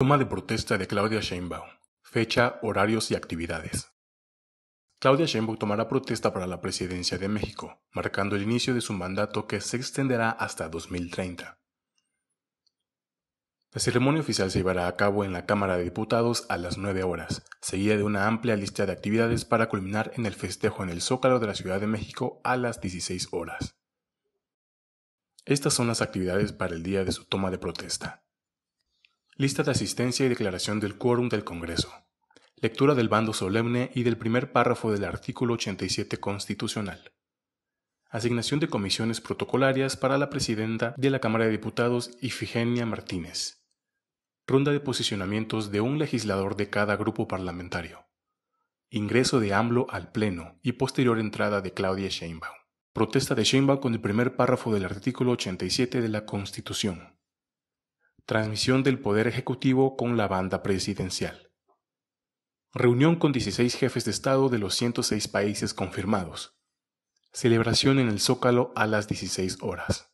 Toma de protesta de Claudia Sheinbaum. Fecha, horarios y actividades. Claudia Sheinbaum tomará protesta para la presidencia de México, marcando el inicio de su mandato que se extenderá hasta 2030. La ceremonia oficial se llevará a cabo en la Cámara de Diputados a las 9 horas, seguida de una amplia lista de actividades para culminar en el festejo en el Zócalo de la Ciudad de México a las 16 horas. Estas son las actividades para el día de su toma de protesta. Lista de asistencia y declaración del quórum del Congreso. Lectura del bando solemne y del primer párrafo del artículo 87 constitucional. Asignación de comisiones protocolarias para la presidenta de la Cámara de Diputados, Ifigenia Martínez. Ronda de posicionamientos de un legislador de cada grupo parlamentario. Ingreso de AMLO al Pleno y posterior entrada de Claudia Sheinbaum. Protesta de Sheinbaum con el primer párrafo del artículo 87 de la Constitución. Transmisión del Poder Ejecutivo con la banda presidencial. Reunión con 16 jefes de Estado de los 106 países confirmados. Celebración en el Zócalo a las 16 horas.